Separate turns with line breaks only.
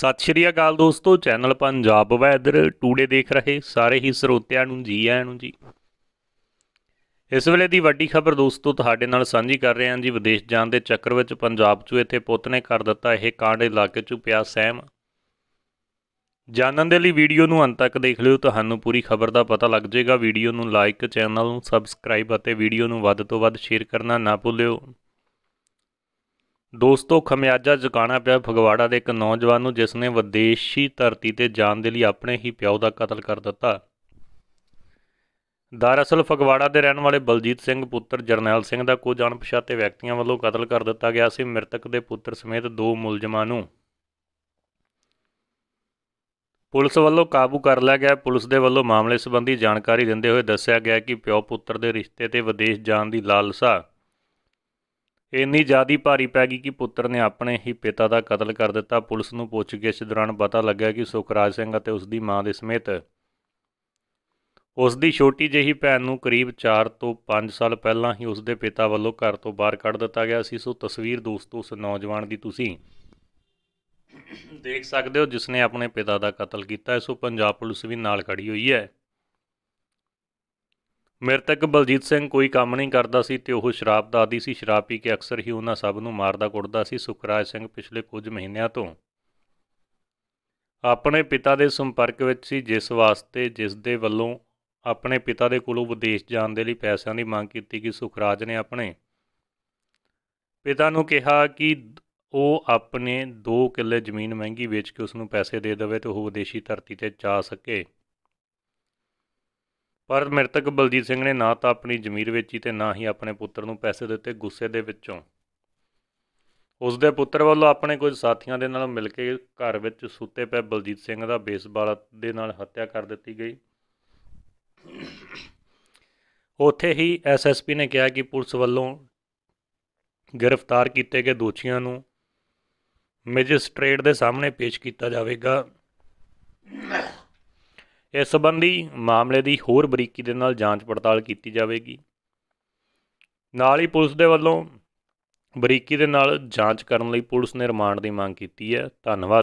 ਸਤਿ ਸ਼੍ਰੀ ਅਕਾਲ ਦੋਸਤੋ channel Punjab weather today ਦੇਖ ਰਹੇ ਸਾਰੇ ਹੀ ਸਰੋਤਿਆਂ ਨੂੰ ਜੀ ਆਇਆਂ ਨੂੰ ਜੀ ਇਸ ਵੇਲੇ ਦੀ ਵੱਡੀ ਖਬਰ ਦੋਸਤੋ ਤੁਹਾਡੇ ਨਾਲ ਸਾਂਝੀ ਕਰ ਰਹੇ ਹਾਂ ਜੀ ਵਿਦੇਸ਼ ਜਾਣ ਦੇ ਚੱਕਰ ਵਿੱਚ ਪੰਜਾਬ 'ਚ ਇੱਥੇ ਪੁੱਤ ਨੇ ਕਰ ਦਿੱਤਾ ਇਹ ਕਾਂਡ ਇਲਾਕੇ 'ਚ ਪਿਆ ਸਹਿਮ ਜਾਣਨ ਦੇ ਲਈ ਵੀਡੀਓ ਨੂੰ ਅੰਤ ਤੱਕ ਦੇਖ ਲਿਓ ਤੁਹਾਨੂੰ ਪੂਰੀ ਖਬਰ ਦਾ ਪਤਾ ਲੱਗ ਜਾਏਗਾ ਵੀਡੀਓ ਨੂੰ ਲਾਈਕ ਚੈਨਲ ਨੂੰ ਸਬਸਕ੍ਰਾਈਬ ਅਤੇ ਵੀਡੀਓ ਨੂੰ ਵੱਧ ਤੋਂ ਵੱਧ ਸ਼ੇਅਰ ਕਰਨਾ ਨਾ ਭੁੱਲਿਓ ਦੋਸਤੋ ਖਮਿਆਜਾ ਜਗਾਣਾ ਪਿਆ ਫਗਵਾੜਾ ਦੇ ਇੱਕ ਨੌਜਵਾਨ ਨੂੰ ਜਿਸ ਨੇ ਵਿਦੇਸ਼ੀ ਧਰਤੀ ਤੇ ਜਾਣ ਦੇ ਲਈ ਆਪਣੇ ਹੀ ਪਿਓ ਦਾ ਕਤਲ ਕਰ ਦਿੱਤਾ ਦਰਅਸਲ ਫਗਵਾੜਾ ਦੇ ਰਹਿਣ ਵਾਲੇ ਬਲਜੀਤ ਸਿੰਘ ਪੁੱਤਰ ਜਰਨੈਲ ਸਿੰਘ ਦਾ ਕੋ ਜਾਣ ਪਛਾਤੇ ਵਿਅਕਤੀਆਂ ਵੱਲੋਂ ਕਤਲ ਕਰ ਦਿੱਤਾ ਗਿਆ ਸੀ ਮ੍ਰਿਤਕ ਦੇ ਪੁੱਤਰ ਸਮੇਤ ਦੋ ਮੁਲਜ਼ਮਾਂ ਨੂੰ ਪੁਲਿਸ ਵੱਲੋਂ ਕਾਬੂ ਕਰ ਲਿਆ ਗਿਆ ਪੁਲਿਸ ਦੇ ਵੱਲੋਂ ਮਾਮਲੇ ਸੰਬੰਧੀ ਜਾਣਕਾਰੀ ਦਿੰਦੇ ਹੋਏ ਦੱਸਿਆ ਗਿਆ ਕਿ ਪਿਓ ਪੁੱਤਰ ਦੇ ਰਿਸ਼ਤੇ ਤੇ ਵਿਦੇਸ਼ ਜਾਣ ਦੀ ਲਾਲਸਾ ਇੰਨੀ ਜ਼ਿਆਦੀ ਭਾਰੀ ਪੈ ਗਈ ਕਿ ਪੁੱਤਰ ਨੇ ਆਪਣੇ ਹੀ ਪਿਤਾ ਦਾ ਕਤਲ ਕਰ ਦਿੱਤਾ ਪੁਲਿਸ ਨੂੰ ਪੁੱਛਗਿੱਛ ਦੌਰਾਨ ਪਤਾ ਲੱਗਾ ਕਿ ਸੁਖਰਾਜ ਸਿੰਘ ਅਤੇ ਉਸ ਦੀ ਮਾਂ ਦੇ ਸਮੇਤ ਉਸ ਦੀ ਛੋਟੀ ਜਿਹੀ ਭੈਣ ਨੂੰ ਕਰੀਬ 4 ਤੋਂ 5 ਸਾਲ ਪਹਿਲਾਂ ਹੀ ਉਸ ਦੇ ਪਿਤਾ ਵੱਲੋਂ ਘਰ ਤੋਂ ਬਾਹਰ ਕੱਢ ਦਿੱਤਾ ਗਿਆ ਸੀ ਸੋ ਤਸਵੀਰ ਦੋਸਤੋ ਉਸ ਨੌਜਵਾਨ ਦੀ ਤੁਸੀਂ ਦੇਖ ਸਕਦੇ ਹੋ ਜਿਸ ਨੇ ਆਪਣੇ ਪਿਤਾ ਦਾ ਕਤਲ ਕੀਤਾ ਹੈ ਸੋ ਪੰਜਾਬ ਪੁਲਿਸ ਵੀ ਨਾਲ ਖੜੀ ਹੋਈ ਹੈ ਮ੍ਰਿਤਕ ਬਲਜੀਤ ਸਿੰਘ ਕੋਈ ਕੰਮ ਨਹੀਂ ਕਰਦਾ ਸੀ ਤੇ ਉਹ ਸ਼ਰਾਬ ਦਾ ਆਦੀ ਸੀ ਸ਼ਰਾਬ ਪੀ ਕੇ ਅਕਸਰ ਹੀ ਉਹਨਾਂ ਸਭ ਨੂੰ ਮਾਰਦਾ ਕੁੱਟਦਾ ਸੀ ਸੁਖਰਾਜ ਸਿੰਘ ਪਿਛਲੇ ਕੁਝ ਮਹੀਨਿਆਂ ਤੋਂ ਆਪਣੇ ਪਿਤਾ ਦੇ ਸੰਪਰਕ ਵਿੱਚ ਸੀ ਜਿਸ ਵਾਸਤੇ ਜਿਸ ਦੇ ਵੱਲੋਂ ਆਪਣੇ ਪਿਤਾ ਦੇ ਕੋਲੋਂ ਵਿਦੇਸ਼ ਜਾਣ ਦੇ ਲਈ ਪੈਸਿਆਂ ਦੀ ਮੰਗ ਕੀਤੀ ਕਿ ਸੁਖਰਾਜ ਨੇ ਆਪਣੇ ਪਿਤਾ ਨੂੰ ਕਿਹਾ ਕਿ ਉਹ ਆਪਣੇ 2 ਕਿੱਲੇ ਜ਼ਮੀਨ ਮਹਿੰਗੀ ਵੇਚ ਕੇ ਉਸ ਨੂੰ ਪੈਸੇ ਦੇ ਦੇਵੇ ਤੇ ਉਹ ਵਿਦੇਸ਼ੀ ਧਰਤੀ ਤੇ ਜਾ ਸਕੇ ਪਰ ਮ੍ਰਿਤਕ ਬਲਜੀਤ ਸਿੰਘ ਨੇ ਨਾ ਤਾਂ ਆਪਣੀ ਜ਼ਮੀਰ ਵੇਚੀ ਤੇ ਨਾ ਹੀ ਆਪਣੇ ਪੁੱਤਰ ਨੂੰ ਪੈਸੇ ਦਿੱਤੇ ਗੁੱਸੇ ਦੇ ਵਿੱਚੋਂ ਉਸ ਦੇ ਪੁੱਤਰ ਵੱਲੋਂ ਆਪਣੇ ਕੁਝ ਸਾਥੀਆਂ ਦੇ ਨਾਲ ਮਿਲ ਕੇ ਘਰ ਵਿੱਚ ਸੁੱਤੇ ਪਏ ਬਲਜੀਤ ਸਿੰਘ ਦਾ ਬੇਸਬਾਲ ਦੇ ਨਾਲ ਹੱਤਿਆ ਕਰ ਦਿੱਤੀ ਗਈ ਉੱਥੇ ਹੀ ਐਸਐਸਪੀ ਨੇ ਕਿਹਾ ਕਿ ਪੁਲਿਸ ਵੱਲੋਂ ਗ੍ਰਿਫਤਾਰ ਕੀਤੇ ਗਏ ਦੋਸ਼ੀਆਂ ਨੂੰ ਮੈਜਿਸਟ੍ਰੇਟ ਦੇ ਸਾਹਮਣੇ ਪੇਸ਼ ਕੀਤਾ ਜਾਵੇਗਾ ਇਸ ਸੰਬੰਧੀ ਮਾਮਲੇ ਦੀ ਹੋਰ ਬਰੀਕੀ ਦੇ ਨਾਲ ਜਾਂਚ ਪੜਤਾਲ ਕੀਤੀ ਜਾਵੇਗੀ ਨਾਲ ਹੀ ਪੁਲਿਸ ਦੇ ਵੱਲੋਂ ਬਰੀਕੀ ਦੇ ਨਾਲ ਜਾਂਚ ਕਰਨ ਲਈ ਪੁਲਿਸ ਨੇ ਰਿਮਾਂਡ ਦੀ ਮੰਗ ਕੀਤੀ ਹੈ ਧੰਨਵਾਦ